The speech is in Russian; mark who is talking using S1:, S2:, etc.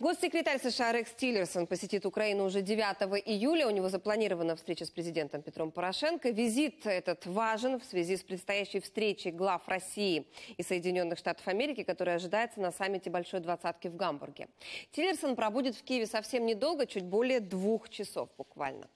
S1: Госсекретарь США Рекс Тиллерсон посетит Украину уже 9 июля. У него запланирована встреча с президентом Петром Порошенко. Визит этот важен в связи с предстоящей встречей глав России и Соединенных Штатов Америки, которая ожидается на саммите Большой Двадцатки в Гамбурге. Тиллерсон пробудет в Киеве совсем недолго, чуть более двух часов буквально.